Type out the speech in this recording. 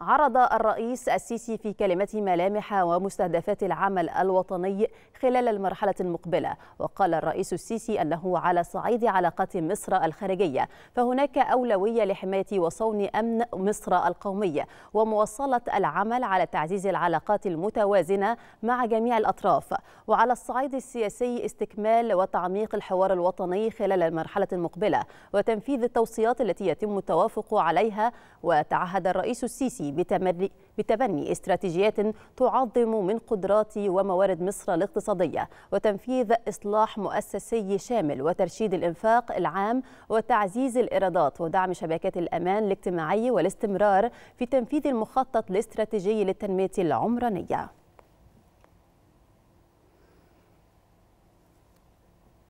عرض الرئيس السيسي في كلمته ملامح ومستهدفات العمل الوطني خلال المرحلة المقبلة وقال الرئيس السيسي أنه على صعيد علاقات مصر الخارجية فهناك أولوية لحماية وصون أمن مصر القومية ومواصلة العمل على تعزيز العلاقات المتوازنة مع جميع الأطراف وعلى الصعيد السياسي استكمال وتعميق الحوار الوطني خلال المرحلة المقبلة وتنفيذ التوصيات التي يتم التوافق عليها وتعهد الرئيس السيسي بتبني استراتيجيات تعظم من قدرات وموارد مصر الاقتصادية وتنفيذ إصلاح مؤسسي شامل وترشيد الإنفاق العام وتعزيز الإيرادات ودعم شبكات الأمان الاجتماعي والاستمرار في تنفيذ المخطط الاستراتيجي للتنمية العمرانية